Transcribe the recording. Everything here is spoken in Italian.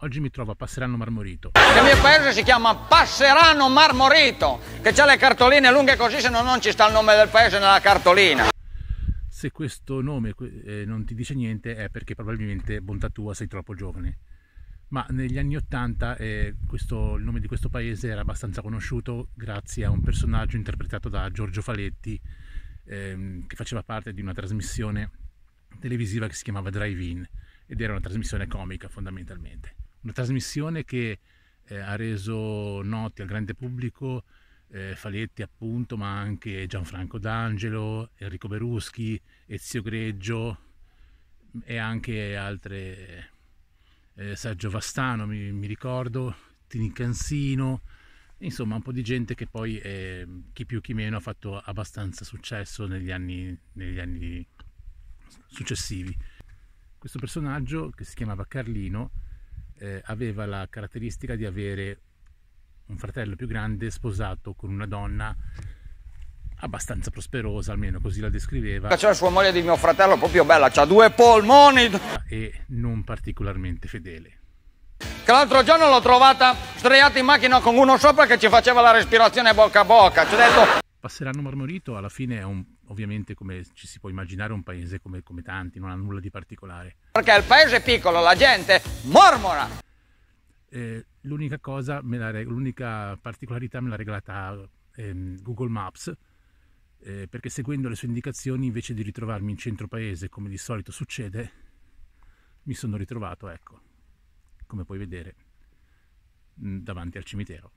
Oggi mi trovo a Passerano Marmorito. Il mio paese si chiama Passerano Marmorito, che ha le cartoline lunghe così, se no non ci sta il nome del paese nella cartolina. Se questo nome eh, non ti dice niente è perché probabilmente, bontà tua, sei troppo giovane. Ma negli anni Ottanta eh, il nome di questo paese era abbastanza conosciuto grazie a un personaggio interpretato da Giorgio Faletti ehm, che faceva parte di una trasmissione televisiva che si chiamava Drive In ed era una trasmissione comica fondamentalmente una trasmissione che eh, ha reso noti al grande pubblico eh, Faletti appunto, ma anche Gianfranco D'Angelo, Enrico Beruschi, Ezio Greggio mm, e anche altre, eh, Sergio Vastano mi, mi ricordo, Tini Cansino, insomma un po' di gente che poi eh, chi più chi meno ha fatto abbastanza successo negli anni, negli anni successivi. Questo personaggio che si chiamava Carlino eh, aveva la caratteristica di avere un fratello più grande sposato con una donna abbastanza prosperosa, almeno così la descriveva. C'è la sua moglie di mio fratello, proprio bella, ha due polmoni! E non particolarmente fedele. Che l'altro giorno l'ho trovata striata in macchina con uno sopra che ci faceva la respirazione bocca a bocca, ci ho detto... Passeranno Marmorito alla fine è un ovviamente come ci si può immaginare un paese come, come tanti, non ha nulla di particolare. Perché il paese è piccolo, la gente mormora. Eh, l'unica cosa, l'unica particolarità me l'ha regalata ehm, Google Maps, eh, perché seguendo le sue indicazioni invece di ritrovarmi in centro paese come di solito succede, mi sono ritrovato, ecco, come puoi vedere, mm, davanti al cimitero.